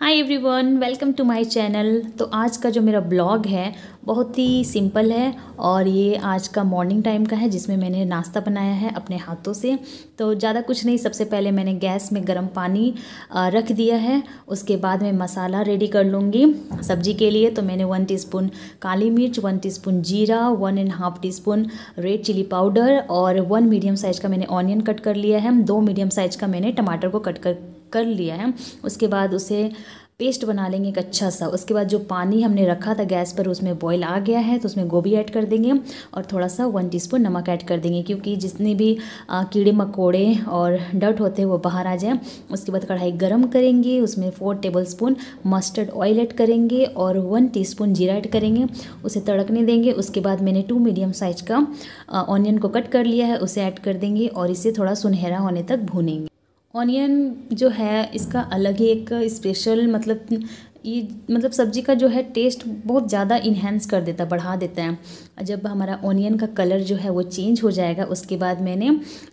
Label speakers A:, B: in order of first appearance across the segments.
A: hi everyone welcome to my channel तो आज का जो मेरा ब्लॉग है बहुत ही सिंपल है और ये आज का मॉर्निंग टाइम का है जिसमें मैंने नाश्ता बनाया है अपने हाथों से तो ज़्यादा कुछ नहीं सबसे पहले मैंने गैस में गर्म पानी रख दिया है उसके बाद मैं मसाला रेडी कर लूँगी सब्जी के लिए तो मैंने वन स्पून काली मिर्च वन स्पून जीरा one and half teaspoon red chilli powder और वन मीडियम साइज़ का मैंने ऑनियन कट कर लिया है दो मीडियम साइज़ का मैंने टमाटर को कट कर कर लिया है उसके बाद उसे पेस्ट बना लेंगे एक अच्छा सा उसके बाद जो पानी हमने रखा था गैस पर उसमें बॉईल आ गया है तो उसमें गोभी ऐड कर देंगे और थोड़ा सा वन टीस्पून नमक ऐड कर देंगे क्योंकि जितने भी कीड़े मकोड़े और डट होते हैं वो बाहर आ जाए उसके बाद कढ़ाई गर्म करेंगे उसमें four tablespoon mustard oil add करेंगे और वन टी जीरा ऐड करेंगे उसे तड़कने देंगे उसके बाद मैंने टू मीडियम साइज का ऑनियन को कट कर लिया है उसे ऐड कर देंगे और इसे थोड़ा सुनहरा होने तक भूनेंगे ऑनियन जो है इसका अलग ही एक स्पेशल मतलब ये मतलब सब्ज़ी का जो है टेस्ट बहुत ज़्यादा इन्हेंस कर देता बढ़ा देता है जब हमारा ऑनियन का कलर जो है वो चेंज हो जाएगा उसके बाद मैंने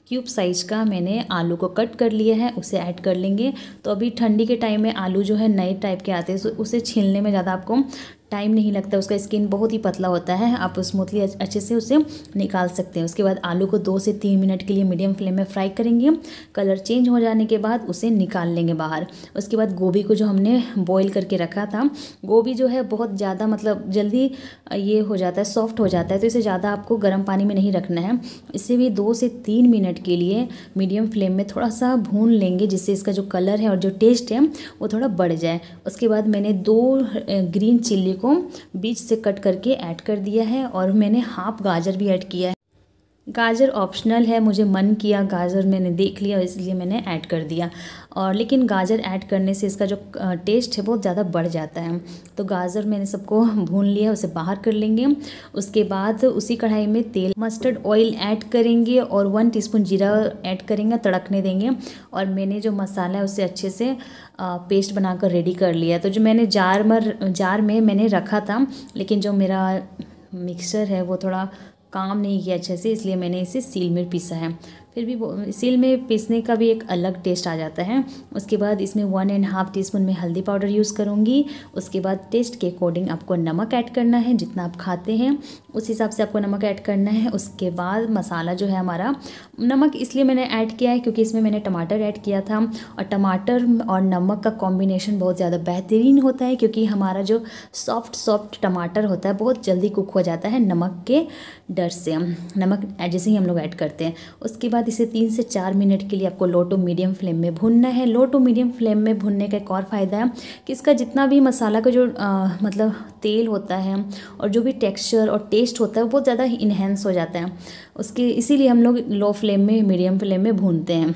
A: क्यूब साइज़ का मैंने आलू को कट कर लिया है उसे ऐड कर लेंगे तो अभी ठंडी के टाइम में आलू जो है नए टाइप के आते हैं तो उसे छीलने में ज़्यादा आपको टाइम नहीं लगता उसका स्किन बहुत ही पतला होता है आप स्मूथली अच्छे से उसे निकाल सकते हैं उसके बाद आलू को दो से तीन मिनट के लिए मीडियम फ्लेम में फ्राई करेंगे कलर चेंज हो जाने के बाद उसे निकाल लेंगे बाहर उसके बाद गोभी को जो हमने बॉईल करके रखा था गोभी जो है बहुत ज़्यादा मतलब जल्दी ये हो जाता है सॉफ्ट हो जाता है तो इसे ज़्यादा आपको गर्म पानी में नहीं रखना है इसे भी दो से तीन मिनट के लिए मीडियम फ्लेम में थोड़ा सा भून लेंगे जिससे इसका जो कलर है और जो टेस्ट है वो थोड़ा बढ़ जाए उसके बाद मैंने दो ग्रीन चिल्ली को बीच से कट करके ऐड कर दिया है और मैंने हाफ गाजर भी ऐड किया है गाजर ऑप्शनल है मुझे मन किया गाजर मैंने देख लिया इसलिए मैंने ऐड कर दिया और लेकिन गाजर ऐड करने से इसका जो टेस्ट है बहुत ज़्यादा बढ़ जाता है तो गाजर मैंने सबको भून लिया उसे बाहर कर लेंगे उसके बाद उसी कढ़ाई में तेल मस्टर्ड ऑयल ऐड करेंगे और वन टीस्पून जीरा ऐड करेंगे तड़कने देंगे और मैंने जो मसाला है उसे अच्छे से पेस्ट बनाकर रेडी कर लिया तो जो मैंने जार मर जार में मैंने रखा था लेकिन जो मेरा मिक्सर है वो थोड़ा काम नहीं किया अच्छे से इसलिए मैंने इसे सील में पीसा है फिर भी सील में पीसने का भी एक अलग टेस्ट आ जाता है उसके बाद इसमें one and half teaspoon में हल्दी पाउडर यूज़ करूँगी उसके बाद टेस्ट के अकॉर्डिंग आपको नमक ऐड करना है जितना आप खाते हैं उस हिसाब से आपको नमक ऐड करना है उसके बाद मसाला जो है हमारा नमक इसलिए मैंने ऐड किया है क्योंकि इसमें मैंने टमाटर ऐड किया था और टमाटर और नमक का कॉम्बिनेशन बहुत ज़्यादा बेहतरीन होता है क्योंकि हमारा जो सॉफ्ट सॉफ्ट टमाटर होता है बहुत जल्दी कुक हो जाता है नमक के डर से नमक जैसे ही हम लोग ऐड करते हैं उसके बाद बाद इसे तीन से चार मिनट के लिए आपको लो टू मीडियम फ्लेम में भूनना है लो टू मीडियम फ्लेम में भूनने का एक और फ़ायदा है कि इसका जितना भी मसाला का जो आ, मतलब तेल होता है और जो भी टेक्सचर और टेस्ट होता है वो बहुत ज़्यादा इन्हेंस हो जाता है उसके इसीलिए हम लोग लो फ्लेम में मीडियम फ्लेम में भूनते हैं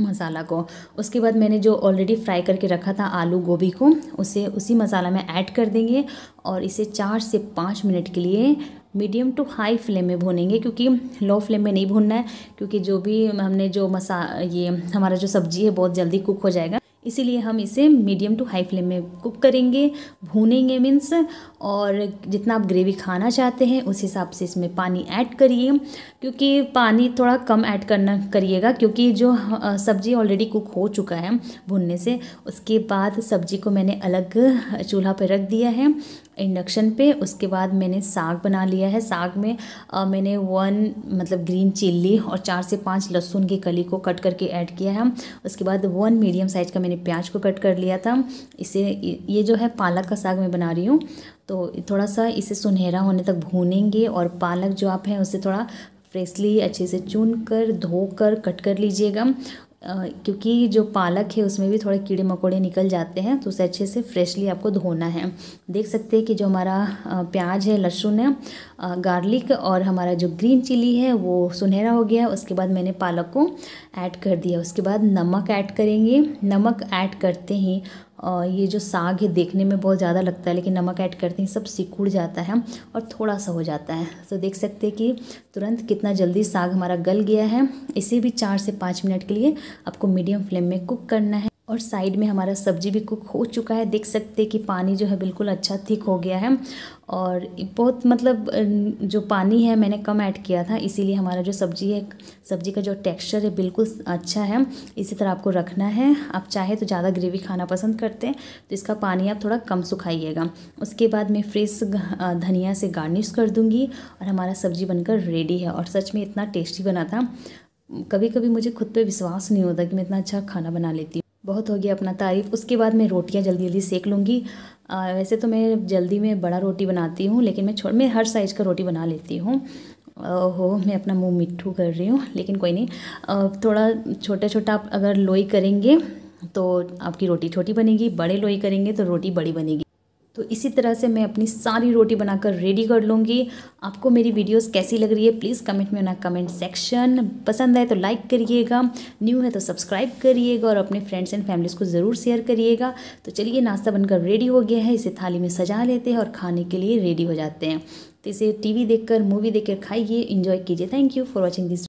A: मसाला को उसके बाद मैंने जो ऑलरेडी फ्राई करके रखा था आलू गोभी को उसे उसी मसाला में ऐड कर देंगे और इसे चार से पाँच मिनट के लिए मीडियम टू हाई फ्लेम में भूनेंगे क्योंकि लो फ्लेम में नहीं भूनना है क्योंकि जो भी हमने जो मसा ये हमारा जो सब्ज़ी है बहुत जल्दी कुक हो जाएगा इसीलिए हम इसे मीडियम टू हाई फ्लेम में कुक करेंगे भूनेंगे मीन्स और जितना आप ग्रेवी खाना चाहते हैं उस हिसाब से इसमें पानी ऐड करिए क्योंकि पानी थोड़ा कम ऐड करना करिएगा क्योंकि जो सब्ज़ी ऑलरेडी कुक हो चुका है भुनने से उसके बाद सब्ज़ी को मैंने अलग चूल्हा पर रख दिया है इंडक्शन पे उसके बाद मैंने साग बना लिया है साग में आ, मैंने वन मतलब ग्रीन चिल्ली और चार से पाँच लहसुन की कली को कट करके ऐड किया है उसके बाद वन मीडियम साइज़ का मैंने प्याज को कट कर लिया था इसे ये जो है पालक का साग मैं बना रही हूँ तो थोड़ा सा इसे सुनहरा होने तक भूनेंगे और पालक जो आप हैं उसे थोड़ा फ्रेशली अच्छे से चुन कर धो कर कट कर लीजिएगा क्योंकि जो पालक है उसमें भी थोड़े कीड़े मकोड़े निकल जाते हैं तो उसे अच्छे से फ्रेशली आपको धोना है देख सकते हैं कि जो हमारा प्याज है लहसुन है गार्लिक और हमारा जो ग्रीन चिली है वो सुनहरा हो गया उसके बाद मैंने पालक को ऐड कर दिया उसके बाद नमक ऐड करेंगे नमक ऐड करते ही ये जो साग है देखने में बहुत ज़्यादा लगता है लेकिन नमक ऐड करते हैं सब सिकुड़ जाता है और थोड़ा सा हो जाता है तो देख सकते हैं कि तुरंत कितना जल्दी साग हमारा गल गया है इसे भी चार से पाँच मिनट के लिए आपको मीडियम फ्लेम में कुक करना है और साइड में हमारा सब्जी भी कुक हो चुका है देख सकते हैं कि पानी जो है बिल्कुल अच्छा थिक हो गया है और बहुत मतलब जो पानी है मैंने कम ऐड किया था इसीलिए हमारा जो सब्जी है सब्जी का जो टेक्सचर है बिल्कुल अच्छा है इसी तरह आपको रखना है आप चाहे तो ज़्यादा ग्रेवी खाना पसंद करते हैं तो इसका पानी आप थोड़ा कम सुखाइएगा उसके बाद मैं फ्रेश धनिया से गार्निश कर दूँगी और हमारा सब्जी बनकर रेडी है और सच में इतना टेस्टी बना था कभी कभी मुझे खुद पर विश्वास नहीं होता कि मैं इतना अच्छा खाना बना लेती हूँ बहुत हो गया अपना तारीफ़ उसके बाद मैं रोटियां जल्दी जल्दी सेक लूँगी वैसे तो मैं जल्दी में बड़ा रोटी बनाती हूँ लेकिन मैं छोड़ मैं हर साइज़ का रोटी बना लेती हूँ हो मैं अपना मुंह मिट्ठू कर रही हूँ लेकिन कोई नहीं थोड़ा छोटा छोटा आप अगर लोई करेंगे तो आपकी रोटी छोटी बनेगी बड़े लोई करेंगे तो रोटी बड़ी बनेगी तो इसी तरह से मैं अपनी सारी रोटी बनाकर रेडी कर लूँगी आपको मेरी वीडियोस कैसी लग रही है प्लीज़ कमेंट में ना कमेंट सेक्शन पसंद आए तो लाइक करिएगा न्यू है तो सब्सक्राइब करिएगा और अपने फ्रेंड्स एंड फैमिलीज़ को ज़रूर शेयर करिएगा तो चलिए नाश्ता बनकर रेडी हो गया है इसे थाली में सजा लेते हैं और खाने के लिए रेडी हो जाते हैं तो इसे टी वी मूवी देख खाइए इन्जॉय कीजिए thank you for watching this